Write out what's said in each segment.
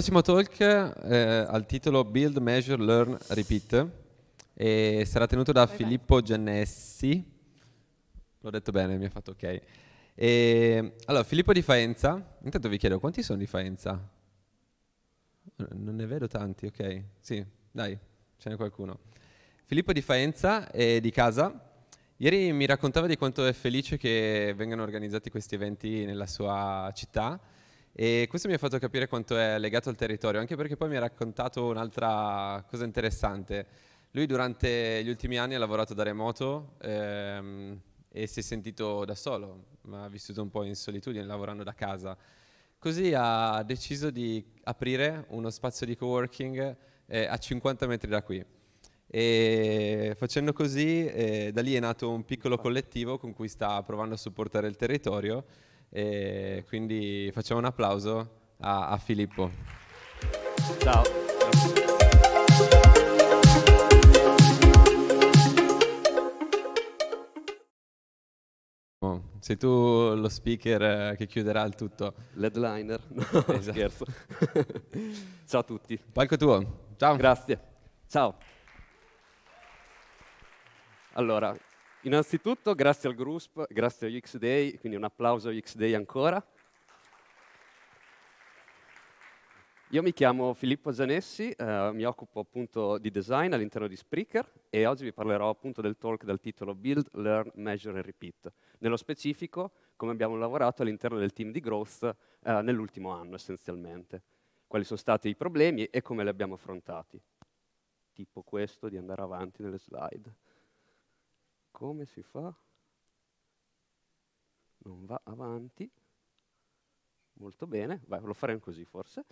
prossimo talk eh, il titolo Build, Measure, Learn, Repeat e sarà tenuto da vai Filippo vai. Giannessi. L'ho detto bene, mi ha fatto ok. E, allora, Filippo di Faenza. Intanto vi chiedo, quanti sono di Faenza? Non ne vedo tanti, ok. Sì, dai, ce n'è qualcuno. Filippo di Faenza è di casa. Ieri mi raccontava di quanto è felice che vengano organizzati questi eventi nella sua città e questo mi ha fatto capire quanto è legato al territorio, anche perché poi mi ha raccontato un'altra cosa interessante. Lui durante gli ultimi anni ha lavorato da remoto ehm, e si è sentito da solo, ma ha vissuto un po' in solitudine lavorando da casa. Così ha deciso di aprire uno spazio di coworking eh, a 50 metri da qui. E facendo così, eh, da lì è nato un piccolo collettivo con cui sta provando a supportare il territorio e quindi facciamo un applauso a, a Filippo. Ciao. Oh, sei tu lo speaker eh, che chiuderà il tutto. L'headliner, no, esatto. scherzo. Ciao a tutti. Palco tuo. Ciao. Grazie. Ciao. Allora, Innanzitutto grazie al GRUSP, grazie a X-Day, quindi un applauso a X-Day ancora. Io mi chiamo Filippo Zanessi, eh, mi occupo appunto di design all'interno di Spreaker e oggi vi parlerò appunto del talk dal titolo Build, Learn, Measure and Repeat. Nello specifico come abbiamo lavorato all'interno del team di Growth eh, nell'ultimo anno essenzialmente, quali sono stati i problemi e come li abbiamo affrontati. Tipo questo di andare avanti nelle slide come si fa? Non va avanti. Molto bene, Vai, lo faremo così forse.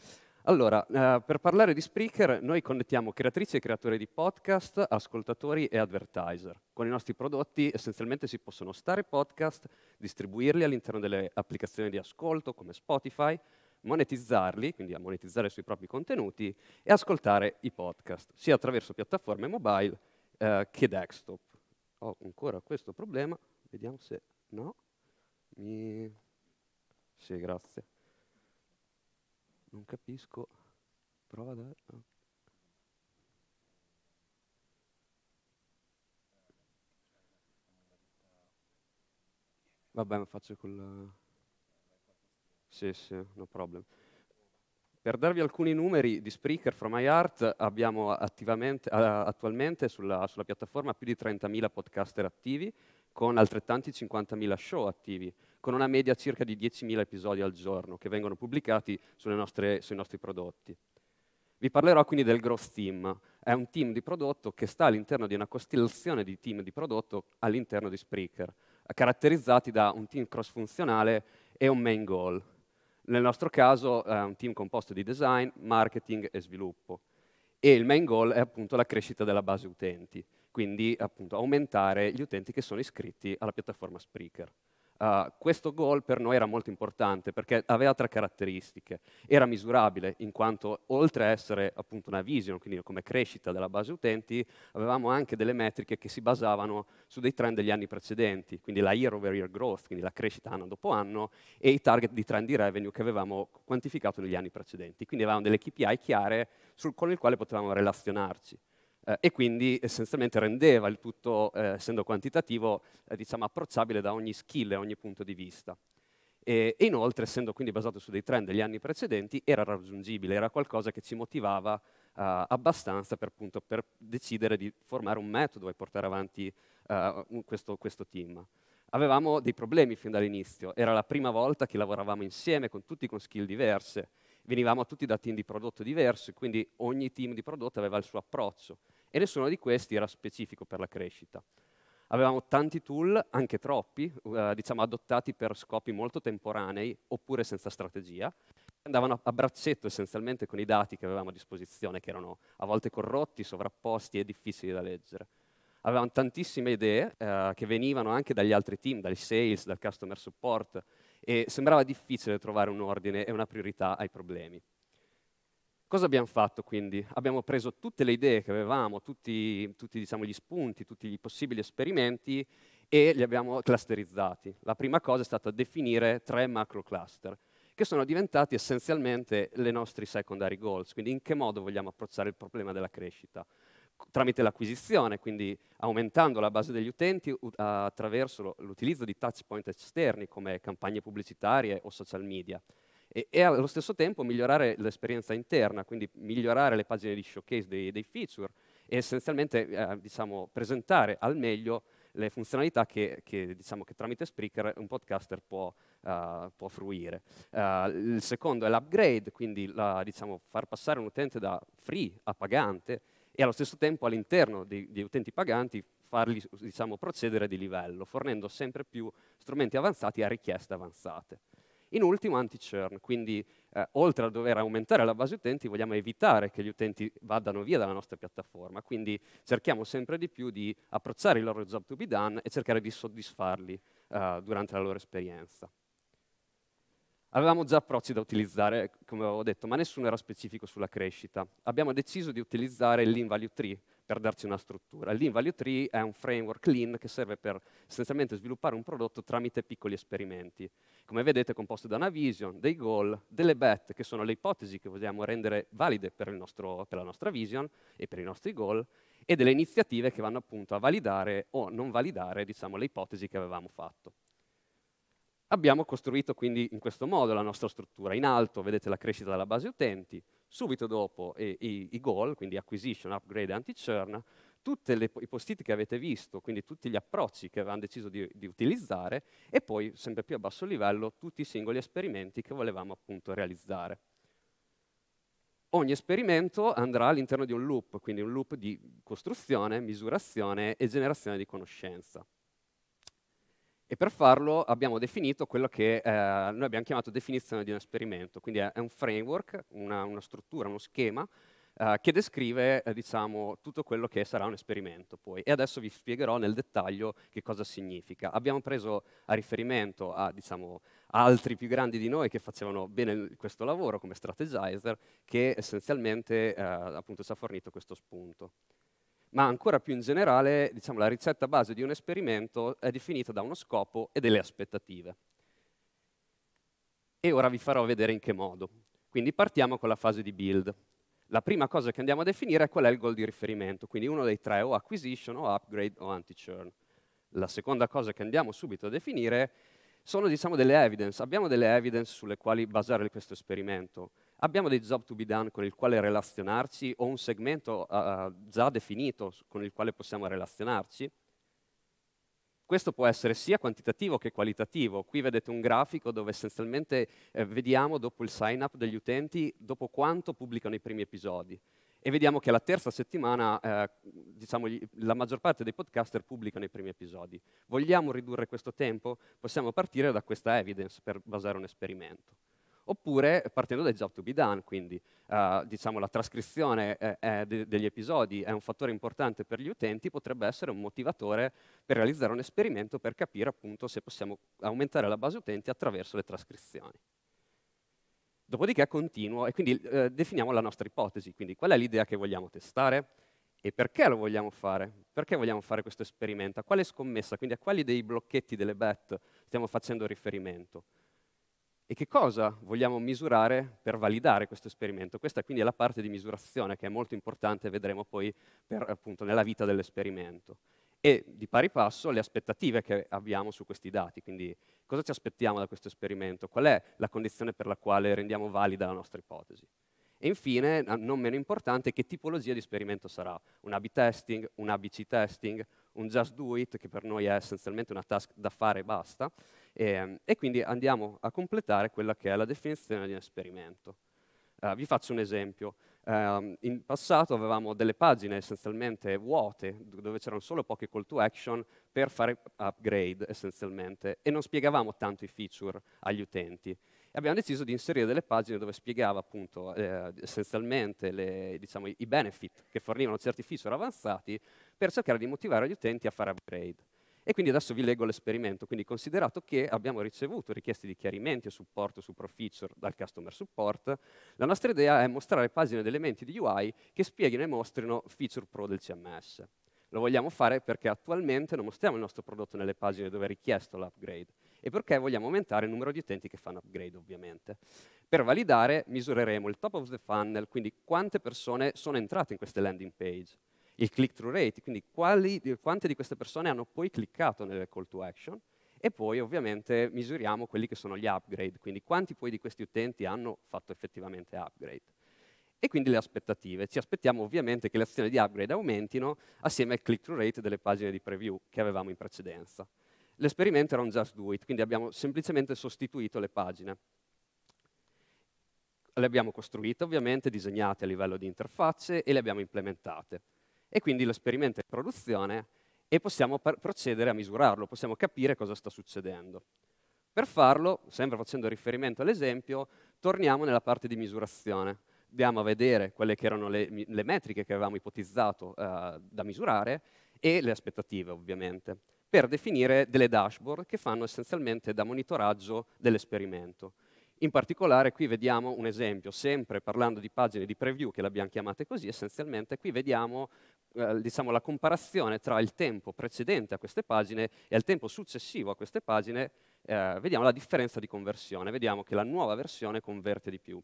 Allora, eh, per parlare di Spreaker, noi connettiamo creatrici e creatori di podcast, ascoltatori e advertiser. Con i nostri prodotti essenzialmente si possono stare podcast, distribuirli all'interno delle applicazioni di ascolto come Spotify, monetizzarli, quindi a monetizzare sui propri contenuti, e ascoltare i podcast, sia attraverso piattaforme mobile eh, che desktop ho ancora questo problema, vediamo se no, mi... sì grazie, non capisco, prova da... Ah. Vabbè, ma faccio con la... Sì, sì, no problem. Per darvi alcuni numeri di Spreaker from My Art, abbiamo attualmente sulla, sulla piattaforma più di 30.000 podcaster attivi, con altrettanti 50.000 show attivi, con una media circa di 10.000 episodi al giorno che vengono pubblicati nostre, sui nostri prodotti. Vi parlerò quindi del Growth Team. È un team di prodotto che sta all'interno di una costellazione di team di prodotto all'interno di Spreaker, caratterizzati da un team cross-funzionale e un main goal. Nel nostro caso è un team composto di design, marketing e sviluppo. E il main goal è appunto la crescita della base utenti, quindi appunto aumentare gli utenti che sono iscritti alla piattaforma Spreaker. Uh, questo goal per noi era molto importante perché aveva tre caratteristiche. Era misurabile in quanto oltre a essere appunto una vision, quindi come crescita della base utenti, avevamo anche delle metriche che si basavano su dei trend degli anni precedenti, quindi la year over year growth, quindi la crescita anno dopo anno, e i target di trend di revenue che avevamo quantificato negli anni precedenti. Quindi avevamo delle KPI chiare sul, con le quali potevamo relazionarci eh, e quindi essenzialmente rendeva il tutto, eh, essendo quantitativo, eh, diciamo approcciabile da ogni skill e ogni punto di vista. E, e inoltre, essendo quindi basato su dei trend degli anni precedenti, era raggiungibile, era qualcosa che ci motivava eh, abbastanza per, appunto, per, decidere di formare un metodo e portare avanti eh, un, questo, questo team avevamo dei problemi fin dall'inizio. Era la prima volta che lavoravamo insieme, con tutti con skill diverse. Venivamo tutti da team di prodotto diversi, quindi ogni team di prodotto aveva il suo approccio e nessuno di questi era specifico per la crescita. Avevamo tanti tool, anche troppi, eh, diciamo adottati per scopi molto temporanei oppure senza strategia, andavano a braccetto essenzialmente con i dati che avevamo a disposizione, che erano a volte corrotti, sovrapposti e difficili da leggere. Avevamo tantissime idee eh, che venivano anche dagli altri team, dai sales, dal customer support, e sembrava difficile trovare un ordine e una priorità ai problemi. Cosa abbiamo fatto quindi? Abbiamo preso tutte le idee che avevamo, tutti, tutti diciamo, gli spunti, tutti i possibili esperimenti e li abbiamo clusterizzati. La prima cosa è stata definire tre macro cluster che sono diventati essenzialmente le nostre secondary goals, quindi in che modo vogliamo approcciare il problema della crescita tramite l'acquisizione, quindi aumentando la base degli utenti attraverso l'utilizzo di touch point esterni come campagne pubblicitarie o social media e, e allo stesso tempo migliorare l'esperienza interna, quindi migliorare le pagine di showcase dei, dei feature e essenzialmente eh, diciamo, presentare al meglio le funzionalità che, che, diciamo, che tramite Spreaker un podcaster può, uh, può fruire. Uh, il secondo è l'upgrade, quindi la, diciamo, far passare un utente da free a pagante e allo stesso tempo all'interno degli utenti paganti farli diciamo, procedere di livello, fornendo sempre più strumenti avanzati a richieste avanzate. In ultimo, anti-churn, quindi eh, oltre a dover aumentare la base utenti, vogliamo evitare che gli utenti vadano via dalla nostra piattaforma, quindi cerchiamo sempre di più di approcciare il loro job to be done e cercare di soddisfarli eh, durante la loro esperienza. Avevamo già approcci da utilizzare, come avevo detto, ma nessuno era specifico sulla crescita. Abbiamo deciso di utilizzare l'invalue tree, per darci una struttura. Il Lean Value Tree è un framework lean che serve per essenzialmente sviluppare un prodotto tramite piccoli esperimenti. Come vedete è composto da una vision, dei goal, delle bet, che sono le ipotesi che vogliamo rendere valide per, nostro, per la nostra vision e per i nostri goal, e delle iniziative che vanno appunto a validare o non validare diciamo, le ipotesi che avevamo fatto. Abbiamo costruito quindi in questo modo la nostra struttura. In alto vedete la crescita della base utenti, Subito dopo eh, i, i goal, quindi acquisition, upgrade e anti-churn, tutti i post-it che avete visto, quindi tutti gli approcci che avevamo deciso di, di, utilizzare e poi, sempre più a basso livello, tutti i singoli esperimenti che volevamo appunto realizzare. Ogni esperimento andrà all'interno di un loop, quindi un loop di costruzione, misurazione e generazione di conoscenza. E per farlo abbiamo definito quello che eh, noi abbiamo chiamato definizione di un esperimento, quindi è, un framework, una, una struttura, uno schema eh, che descrive eh, diciamo, tutto quello che sarà un esperimento poi. E adesso vi spiegherò nel dettaglio che cosa significa. Abbiamo preso a riferimento a diciamo, altri più grandi di noi che facevano bene questo lavoro come Strategizer, che essenzialmente eh, appunto, ci ha fornito questo spunto ma ancora più in generale diciamo, la ricetta base di un esperimento è definita da uno scopo e delle aspettative. E ora vi farò vedere in che modo. Quindi partiamo con la fase di build. La prima cosa che andiamo a definire è qual è il goal di riferimento, quindi uno dei tre, o acquisition, o upgrade, o anti-churn. La seconda cosa che andiamo subito a definire sono diciamo, delle evidence, abbiamo delle evidence sulle quali basare questo esperimento Abbiamo dei job to be done con il quale relazionarci o un segmento uh, già definito con il quale possiamo relazionarci? Questo può essere sia quantitativo che qualitativo. Qui vedete un grafico dove essenzialmente eh, vediamo dopo il sign up degli utenti, dopo quanto pubblicano i primi episodi. E vediamo che alla terza settimana eh, diciamo, gli, la maggior parte dei podcaster pubblicano i primi episodi. Vogliamo ridurre questo tempo? Possiamo partire da questa evidence per basare un esperimento oppure partendo dai job to be done, quindi uh, diciamo, la trascrizione eh, eh, de degli episodi è un fattore importante per gli utenti, potrebbe essere un motivatore per realizzare un esperimento per capire appunto se possiamo aumentare la base utenti attraverso le trascrizioni. Dopodiché continuo e quindi eh, definiamo la nostra ipotesi, quindi qual è l'idea che vogliamo testare e perché lo vogliamo fare? Perché vogliamo fare questo esperimento? A quale scommessa, quindi a quali dei blocchetti delle bet stiamo facendo riferimento? E che cosa vogliamo misurare per validare questo esperimento? Questa quindi è la parte di misurazione che è molto importante, vedremo poi per, appunto, nella vita dell'esperimento. E di pari passo le aspettative che abbiamo su questi dati, quindi cosa ci aspettiamo da questo esperimento? Qual è la condizione per la quale rendiamo valida la nostra ipotesi? E infine, non meno importante, che tipologia di esperimento sarà? Un A-B testing, un A-B-C testing, un just do it, che per noi è essenzialmente una task da fare e basta, e, ehm, e quindi andiamo a completare quella che è la definizione di un esperimento. Uh, vi faccio un esempio. Uh, in passato avevamo delle pagine essenzialmente vuote, dove c'erano solo poche call to action per fare upgrade essenzialmente, e non spiegavamo tanto i feature agli utenti abbiamo deciso di inserire delle pagine dove spiegava appunto eh, essenzialmente le, diciamo, i benefit che fornivano certi feature avanzati per cercare di motivare gli utenti a fare upgrade. E quindi adesso vi leggo l'esperimento, quindi considerato che abbiamo ricevuto richieste di chiarimenti e supporto su ProFeature dal customer support, la nostra idea è mostrare pagine ed elementi di UI che spieghino e mostrino feature pro del CMS. Lo vogliamo fare perché attualmente non mostriamo il nostro prodotto nelle pagine dove è richiesto l'upgrade, e perché vogliamo aumentare il numero di utenti che fanno upgrade ovviamente. Per validare misureremo il top of the funnel, quindi quante persone sono entrate in queste landing page, il click-through rate, quindi quali, quante di queste persone hanno poi cliccato nelle call to action, e poi ovviamente misuriamo quelli che sono gli upgrade, quindi quanti poi di questi utenti hanno fatto effettivamente upgrade. E quindi le aspettative. Ci aspettiamo ovviamente che le azioni di upgrade aumentino assieme al click-through rate delle pagine di preview che avevamo in precedenza. L'esperimento era un just do it, quindi abbiamo semplicemente sostituito le pagine. Le abbiamo costruite ovviamente, disegnate a livello di interfacce e le abbiamo implementate. E quindi l'esperimento è in produzione e possiamo procedere a misurarlo, possiamo capire cosa sta succedendo. Per farlo, sempre facendo riferimento all'esempio, torniamo nella parte di misurazione. Andiamo a vedere quelle che erano le, le metriche che avevamo ipotizzato eh, da misurare e le aspettative, ovviamente per definire delle dashboard che fanno essenzialmente da monitoraggio dell'esperimento. In particolare qui vediamo un esempio, sempre parlando di pagine di preview, che l'abbiamo chiamate così essenzialmente, qui vediamo eh, diciamo, la comparazione tra il tempo precedente a queste pagine e il tempo successivo a queste pagine, eh, vediamo la differenza di conversione, vediamo che la nuova versione converte di più.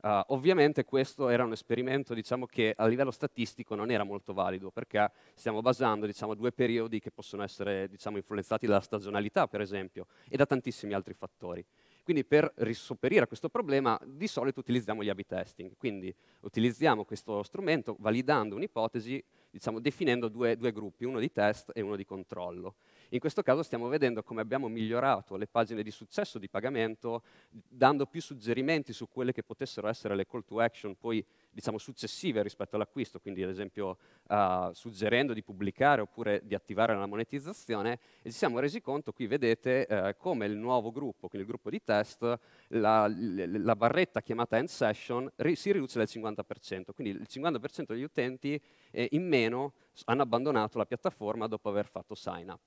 Uh, ovviamente questo era un esperimento diciamo, che a livello statistico non era molto valido perché stiamo basando diciamo, due periodi che possono essere diciamo, influenzati dalla stagionalità per esempio e da tantissimi altri fattori. Quindi per sopperire a questo problema di solito utilizziamo gli a testing, quindi utilizziamo questo strumento validando un'ipotesi, diciamo, definendo due, due gruppi, uno di test e uno di controllo. In questo caso stiamo vedendo come abbiamo migliorato le pagine di successo di pagamento, dando più suggerimenti su quelle che potessero essere le call to action poi diciamo, successive rispetto all'acquisto, quindi ad esempio uh, suggerendo di pubblicare oppure di attivare la monetizzazione, e ci siamo resi conto, qui vedete, uh, come il nuovo gruppo, quindi il gruppo di test, la, la barretta chiamata end session ri si riduce del 50%, quindi il 50% degli utenti eh, in meno hanno abbandonato la piattaforma dopo aver fatto sign up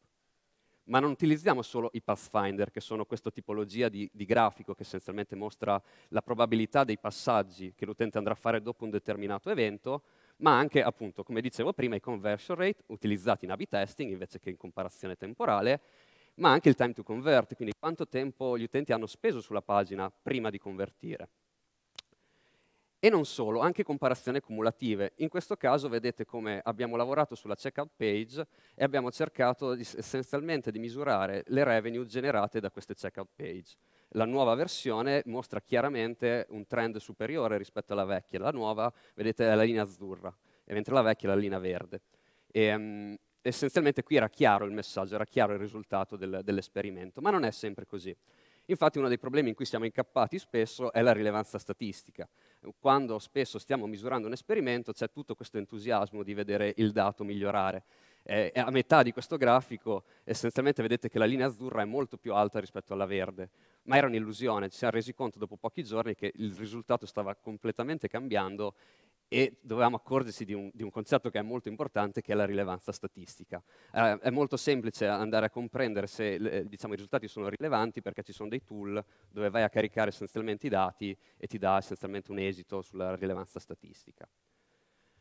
ma non utilizziamo solo i pathfinder, che sono questa tipologia di, di grafico che essenzialmente mostra la probabilità dei passaggi che l'utente andrà a fare dopo un determinato evento, ma anche, appunto, come dicevo prima, i conversion rate utilizzati in a b testing invece che in comparazione temporale, ma anche il time to convert, quindi quanto tempo gli utenti hanno speso sulla pagina prima di convertire. E non solo, anche comparazioni cumulative. In questo caso vedete come abbiamo lavorato sulla checkout page e abbiamo cercato di, essenzialmente di misurare le revenue generate da queste checkout page. La nuova versione mostra chiaramente un trend superiore rispetto alla vecchia, la nuova vedete è la linea azzurra, mentre la vecchia è la linea verde. E, um, essenzialmente qui era chiaro il messaggio, era chiaro il risultato del, dell'esperimento, ma non è sempre così. Infatti uno dei problemi in cui siamo incappati spesso è la rilevanza statistica quando spesso stiamo misurando un esperimento c'è tutto questo entusiasmo di vedere il dato migliorare. Eh, a metà di questo grafico essenzialmente vedete che la linea azzurra è molto più alta rispetto alla verde, ma era un'illusione, ci siamo resi conto dopo pochi giorni che il risultato stava completamente cambiando e dovevamo accorgersi di un, di un, concetto che è molto importante, che è la rilevanza statistica. Eh, è molto semplice andare a comprendere se le, diciamo, i risultati sono rilevanti perché ci sono dei tool dove vai a caricare essenzialmente i dati e ti dà essenzialmente un esito sulla rilevanza statistica.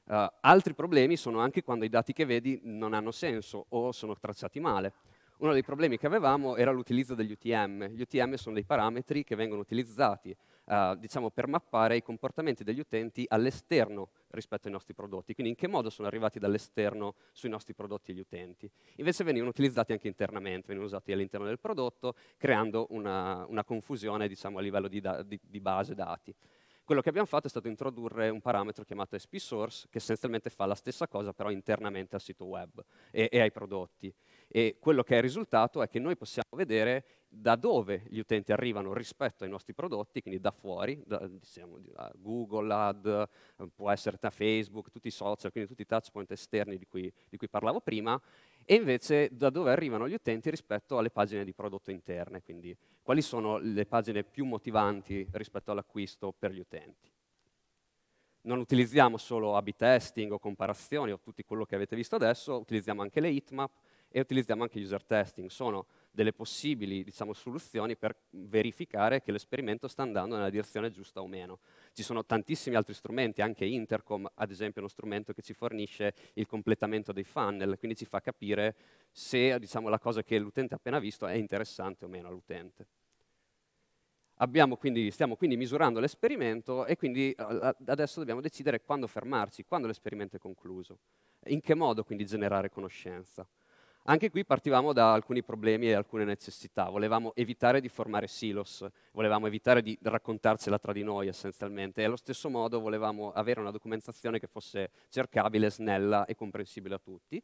Uh, altri problemi sono anche quando i dati che vedi non hanno senso o sono tracciati male. Uno dei problemi che avevamo era l'utilizzo degli UTM. Gli UTM sono dei parametri che vengono utilizzati eh, diciamo, per mappare i comportamenti degli utenti all'esterno rispetto ai nostri prodotti, quindi in che modo sono arrivati dall'esterno sui nostri prodotti gli utenti. Invece venivano utilizzati anche internamente, venivano usati all'interno del prodotto, creando una, una confusione diciamo, a livello di, da, di, di base dati. Quello che abbiamo fatto è stato introdurre un parametro chiamato SP Source, che essenzialmente fa la stessa cosa però internamente al sito web e, e ai prodotti. E quello che è risultato è che noi possiamo vedere da dove gli utenti arrivano rispetto ai nostri prodotti, quindi da fuori, da, diciamo, da Google Ad, eh, può essere da Facebook, tutti i social, quindi tutti i touchpoint esterni di cui, di cui, parlavo prima, e invece da dove arrivano gli utenti rispetto alle pagine di prodotto interne, quindi quali sono le pagine più motivanti rispetto all'acquisto per gli utenti. Non utilizziamo solo A-B testing o comparazioni o tutto quello che avete visto adesso, utilizziamo anche le heatmap e utilizziamo anche user testing. Sono delle possibili diciamo, soluzioni per verificare che l'esperimento sta andando nella direzione giusta o meno. Ci sono tantissimi altri strumenti, anche Intercom ad esempio è uno strumento che ci fornisce il completamento dei funnel, quindi ci fa capire se diciamo, la cosa che l'utente ha appena visto è interessante o meno all'utente. Quindi, stiamo quindi misurando l'esperimento e quindi adesso dobbiamo decidere quando fermarci, quando l'esperimento è concluso, in che modo quindi generare conoscenza. Anche qui partivamo da alcuni problemi e alcune necessità. Volevamo evitare di formare silos, volevamo evitare di raccontarcela tra di noi essenzialmente e allo stesso modo volevamo avere una documentazione che fosse cercabile, snella e comprensibile a tutti.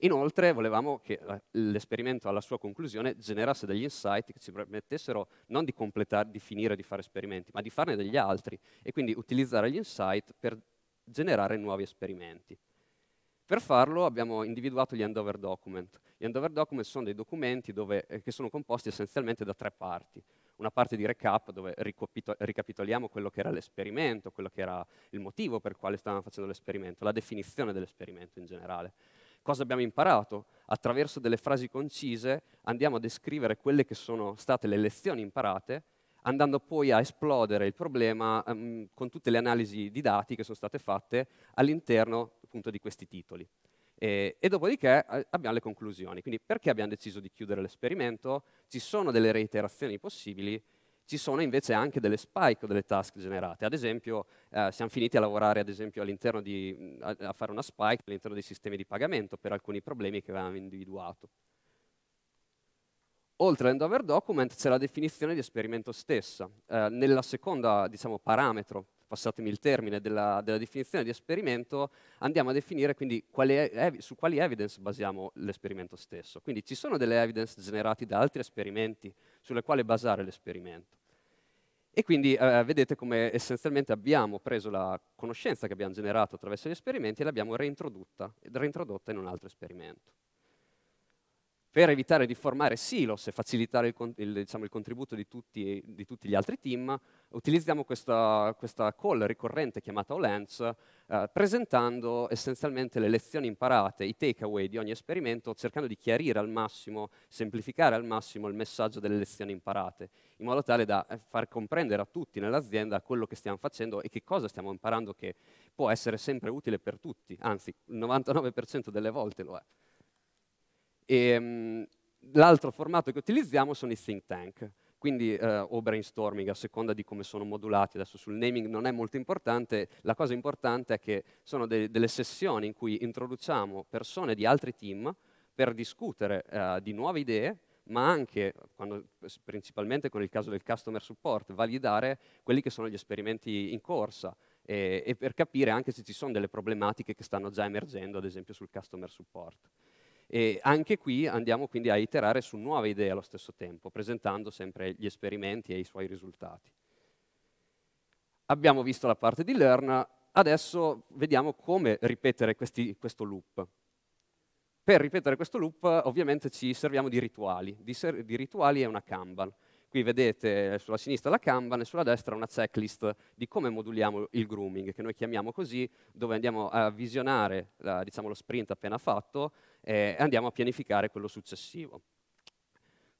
Inoltre volevamo che eh, l'esperimento alla sua conclusione generasse degli insight che ci permettessero non di completare, di finire di fare esperimenti, ma di farne degli altri e quindi utilizzare gli insight per generare nuovi esperimenti. Per farlo abbiamo individuato gli handover document. Gli handover document sono dei documenti dove, eh, che sono composti essenzialmente da tre parti. Una parte di recap dove ricapitoliamo quello che era l'esperimento, quello che era il motivo per il quale stavamo facendo l'esperimento, la definizione dell'esperimento in generale. Cosa abbiamo imparato? Attraverso delle frasi concise andiamo a descrivere quelle che sono state le lezioni imparate andando poi a esplodere il problema ehm, con tutte le analisi di dati che sono state fatte all'interno appunto di questi titoli. E, e, dopodiché eh, abbiamo le conclusioni. Quindi perché abbiamo deciso di chiudere l'esperimento? Ci sono delle reiterazioni possibili, ci sono invece anche delle spike delle task generate. Ad esempio, eh, siamo finiti a lavorare all'interno di, a, a, fare una spike all'interno dei sistemi di pagamento per alcuni problemi che avevamo individuato. Oltre all'endover document c'è la definizione di esperimento stessa. Eh, nella seconda, diciamo, parametro passatemi il termine, della, della definizione di esperimento, andiamo a definire quindi quali su quali evidence basiamo l'esperimento stesso. Quindi ci sono delle evidence generate da altri esperimenti sulle quali basare l'esperimento. E quindi eh, vedete come essenzialmente abbiamo preso la conoscenza che abbiamo generato attraverso gli esperimenti e l'abbiamo reintrodotta, reintrodotta in un altro esperimento per evitare di formare silos e facilitare il, il, diciamo, il contributo di tutti, di tutti, gli altri team, utilizziamo questa, questa call ricorrente chiamata OLens, eh, presentando essenzialmente le lezioni imparate, i takeaway di ogni esperimento, cercando di chiarire al massimo, semplificare al massimo il messaggio delle lezioni imparate, in modo tale da eh, far comprendere a tutti nell'azienda quello che stiamo facendo e che cosa stiamo imparando che può essere sempre utile per tutti, anzi il 99% delle volte lo è. E, ehm, l'altro formato che utilizziamo sono i think tank, quindi eh, o brainstorming a seconda di come sono modulati, adesso sul naming non è molto importante, la cosa importante è che sono de delle sessioni in cui introduciamo persone di altri team per discutere eh, di nuove idee, ma anche, quando, principalmente con il caso del customer support, validare quelli che sono gli esperimenti in corsa e, e per capire anche se ci sono delle problematiche che stanno già emergendo, ad esempio sul customer support. E anche qui andiamo quindi a iterare su nuove idee allo stesso tempo, presentando sempre gli esperimenti e i suoi risultati. Abbiamo visto la parte di learn, adesso vediamo come ripetere questi, questo loop. Per ripetere questo loop ovviamente ci serviamo di rituali, di, ser di rituali e una Kanban. Qui vedete sulla sinistra la Kanban e sulla destra una checklist di come moduliamo il grooming, che noi chiamiamo così, dove andiamo a visionare la, diciamo, lo sprint appena fatto, e andiamo a pianificare quello successivo.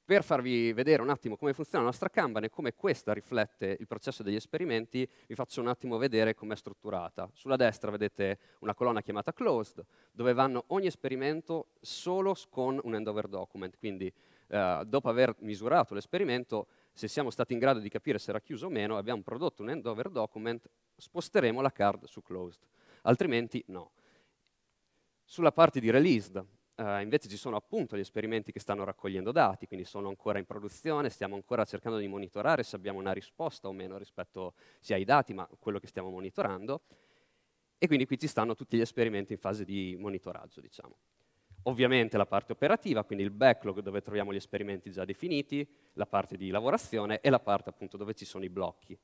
Per farvi vedere un attimo come funziona la nostra Kanban e come questa riflette il processo degli esperimenti, vi faccio un attimo vedere com'è strutturata. Sulla destra vedete una colonna chiamata closed, dove vanno ogni esperimento solo con un handover document, quindi eh, dopo aver misurato l'esperimento, se siamo stati in grado di capire se era chiuso o meno, abbiamo prodotto un handover document, sposteremo la card su closed, altrimenti no. Sulla parte di released, eh, invece ci sono appunto gli esperimenti che stanno raccogliendo dati, quindi sono ancora in produzione, stiamo ancora cercando di monitorare se abbiamo una risposta o meno rispetto sia ai dati, ma a quello che stiamo monitorando. E quindi qui ci stanno tutti gli esperimenti in fase di monitoraggio, diciamo. Ovviamente la parte operativa, quindi il backlog dove troviamo gli esperimenti già definiti, la parte di lavorazione e la parte appunto dove ci sono i blocchi.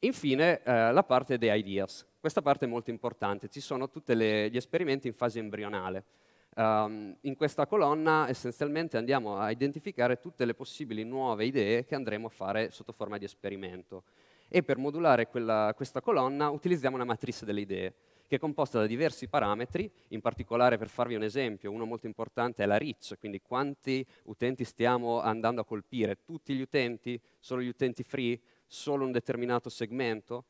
Infine eh, la parte dei ideas. Questa parte è molto importante, ci sono tutti gli esperimenti in fase embrionale, Um, in questa colonna essenzialmente andiamo a identificare tutte le possibili nuove idee che andremo a fare sotto forma di esperimento e per modulare quella, questa colonna utilizziamo una matrice delle idee che è composta da diversi parametri, in particolare per farvi un esempio, uno molto importante è la reach, quindi quanti utenti stiamo andando a colpire, tutti gli utenti, solo gli utenti free, solo un determinato segmento,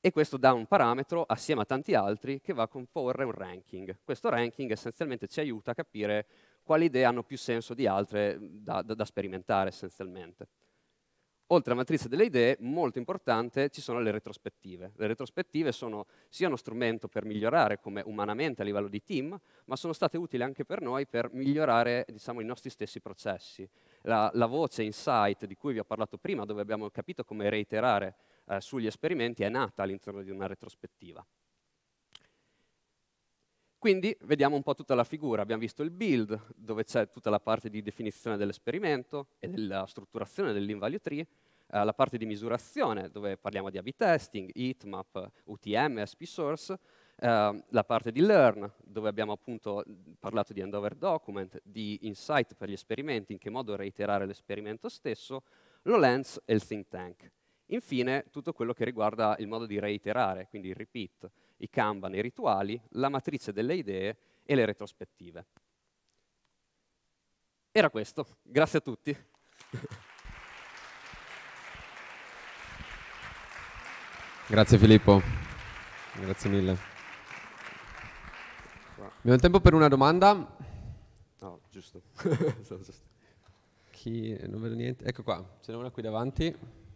e questo dà un parametro assieme a tanti altri che va a comporre un ranking. Questo ranking essenzialmente ci aiuta a capire quali idee hanno più senso di altre mm, da, da, da sperimentare essenzialmente. Oltre alla matrice delle idee, molto importante, ci sono le retrospettive. Le retrospettive sono sia uno strumento per migliorare come umanamente a livello di team, ma sono state utili anche per noi per migliorare diciamo, i nostri stessi processi. La, la voce insight di cui vi ho parlato prima, dove abbiamo capito come reiterare eh, sugli esperimenti è nata all'interno di una retrospettiva. Quindi vediamo un po' tutta la figura. Abbiamo visto il build, dove c'è tutta la parte di definizione dell'esperimento e della strutturazione dell'invalue tree, eh, la parte di misurazione, dove parliamo di A-B testing, heatmap, UTM, SP-source, eh, la parte di learn, dove abbiamo appunto parlato di handover document, di insight per gli esperimenti, in che modo reiterare l'esperimento stesso, lo lens e il think tank. Infine, tutto quello che riguarda il modo di reiterare, quindi il repeat, i Kanban, i rituali, la matrice delle idee e le retrospettive. Era questo. Grazie a tutti. Grazie Filippo. Grazie mille. Abbiamo tempo per una domanda? No, giusto. Chi non vedo niente. Ecco qua, ce n'è una qui davanti.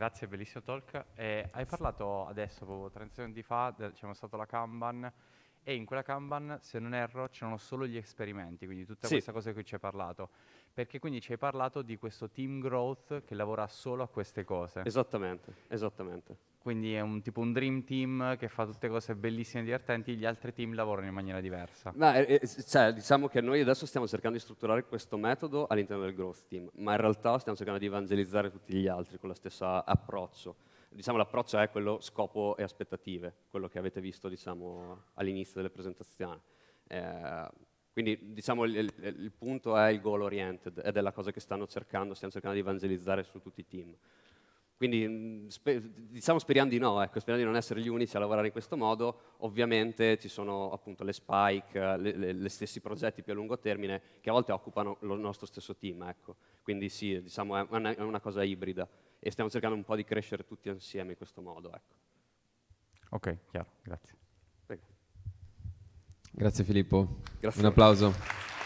Grazie, bellissimo talk. Eh, hai parlato adesso, 30 secondi fa, del, c'è stata la Kanban e in quella Kanban, se non erro, c'erano solo gli esperimenti, quindi tutta sì. questa cosa di cui ci hai parlato. Perché quindi ci hai parlato di questo team growth che lavora solo a queste cose. Esattamente, esattamente. Quindi è un tipo un dream team che fa tutte cose bellissime e divertenti, gli altri team lavorano in maniera diversa. Ma, eh, eh cioè, diciamo che noi adesso stiamo cercando di strutturare questo metodo all'interno del growth team, ma in realtà stiamo cercando di evangelizzare tutti gli altri con lo stesso approccio. Diciamo, l'approccio è quello scopo e aspettative, quello che avete visto diciamo, all'inizio delle presentazioni. Eh, quindi diciamo, il, il, il punto è il goal oriented ed è la cosa che stanno cercando, stiamo cercando di evangelizzare su tutti i team. Quindi mm, spe- diciamo speriamo di no, ecco, speriamo di non essere gli unici a lavorare in questo modo. Ovviamente ci sono appunto le spike, le, le, le stessi progetti più a lungo termine che a volte occupano lo, il nostro stesso team, ecco. Quindi sì, diciamo è una, è una, cosa ibrida e stiamo cercando un po' di crescere tutti insieme in questo modo, ecco. Ok, chiaro, grazie. Prego. Grazie Filippo. Grazie. Un applauso.